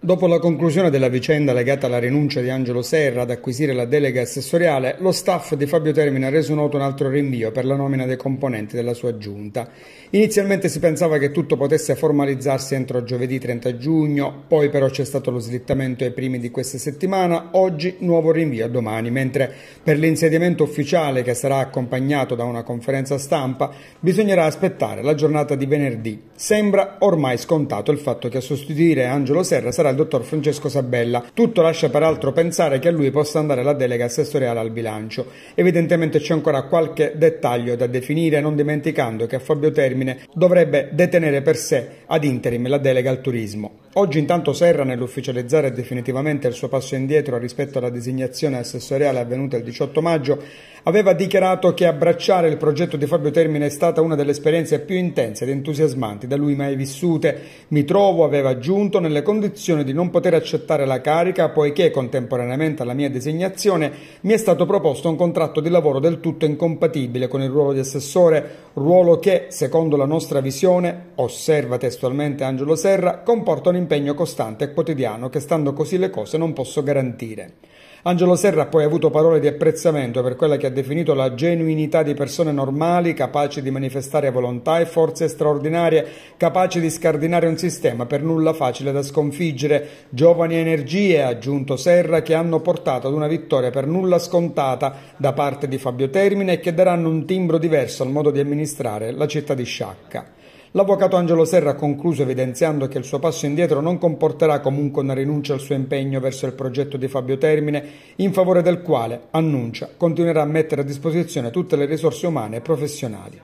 Dopo la conclusione della vicenda legata alla rinuncia di Angelo Serra ad acquisire la delega assessoriale, lo staff di Fabio Termine ha reso noto un altro rinvio per la nomina dei componenti della sua giunta. Inizialmente si pensava che tutto potesse formalizzarsi entro giovedì 30 giugno, poi però c'è stato lo slittamento ai primi di questa settimana, oggi nuovo rinvio a domani, mentre per l'insediamento ufficiale che sarà accompagnato da una conferenza stampa bisognerà aspettare la giornata di venerdì. Sembra ormai scontato il fatto che a sostituire Angelo Serra serra sarà il dottor Francesco Sabella. Tutto lascia peraltro pensare che a lui possa andare la delega assessoriale al bilancio. Evidentemente c'è ancora qualche dettaglio da definire, non dimenticando che a Fabio Termine dovrebbe detenere per sé ad interim la delega al turismo. Oggi intanto Serra, nell'ufficializzare definitivamente il suo passo indietro rispetto alla designazione assessoriale avvenuta il 18 maggio, aveva dichiarato che abbracciare il progetto di Fabio Termine è stata una delle esperienze più intense ed entusiasmanti da lui mai vissute. Mi trovo, aveva aggiunto, nelle condizioni di non poter accettare la carica poiché contemporaneamente alla mia designazione mi è stato proposto un contratto di lavoro del tutto incompatibile con il ruolo di assessore, ruolo che, secondo la nostra visione, osserva testualmente, testualmente Angelo Serra, comporta un impegno costante e quotidiano che stando così le cose non posso garantire. Angelo Serra ha poi avuto parole di apprezzamento per quella che ha definito la genuinità di persone normali, capaci di manifestare volontà e forze straordinarie, capaci di scardinare un sistema per nulla facile da sconfiggere, giovani energie, ha aggiunto Serra, che hanno portato ad una vittoria per nulla scontata da parte di Fabio Termine e che daranno un timbro diverso al modo di amministrare la città di Sciacca. L'avvocato Angelo Serra ha concluso evidenziando che il suo passo indietro non comporterà comunque una rinuncia al suo impegno verso il progetto di Fabio Termine, in favore del quale, annuncia, continuerà a mettere a disposizione tutte le risorse umane e professionali.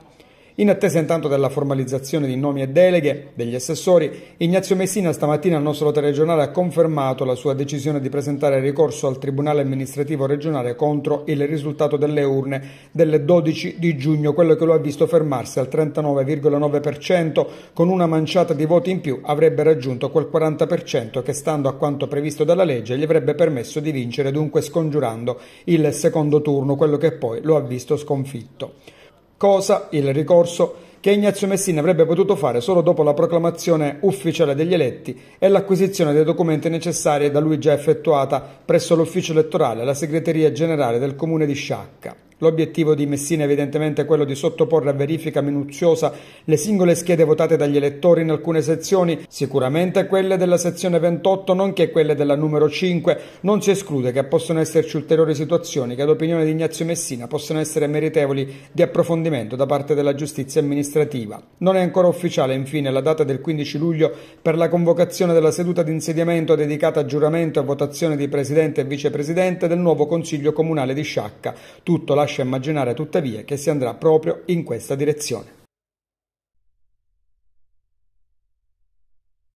In attesa intanto della formalizzazione di nomi e deleghe degli assessori, Ignazio Messina stamattina al nostro telegiornale ha confermato la sua decisione di presentare ricorso al Tribunale amministrativo regionale contro il risultato delle urne del 12 di giugno, quello che lo ha visto fermarsi al 39,9% con una manciata di voti in più avrebbe raggiunto quel 40% che stando a quanto previsto dalla legge gli avrebbe permesso di vincere, dunque scongiurando il secondo turno, quello che poi lo ha visto sconfitto cosa il ricorso che Ignazio Messina avrebbe potuto fare solo dopo la proclamazione ufficiale degli eletti e l'acquisizione dei documenti necessari da lui già effettuata presso l'ufficio elettorale e la segreteria generale del comune di Sciacca. L'obiettivo di Messina è evidentemente quello di sottoporre a verifica minuziosa le singole schede votate dagli elettori in alcune sezioni, sicuramente quelle della sezione 28 nonché quelle della numero 5. Non si esclude che possano esserci ulteriori situazioni che ad opinione di Ignazio Messina possono essere meritevoli di approfondimento da parte della giustizia amministrativa. Non è ancora ufficiale infine la data del 15 luglio per la convocazione della seduta di insediamento dedicata a giuramento e votazione di presidente e vicepresidente del nuovo Consiglio Comunale di Sciacca. Tutto lascia lascia immaginare tuttavia che si andrà proprio in questa direzione.